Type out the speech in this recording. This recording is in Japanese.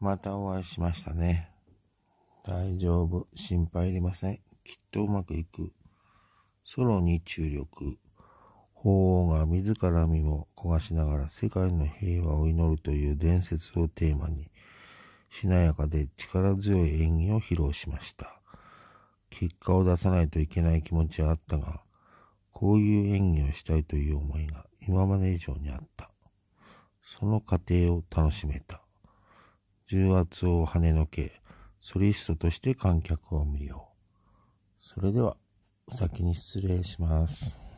またお会いしましたね。大丈夫。心配いりません。きっとうまくいく。ソロに注力。法王が自ら身も焦がしながら世界の平和を祈るという伝説をテーマに、しなやかで力強い演技を披露しました。結果を出さないといけない気持ちはあったが、こういう演技をしたいという思いが今まで以上にあった。その過程を楽しめた。重圧を跳ねのけ、ソリストとして観客を魅了。それでは、お先に失礼します。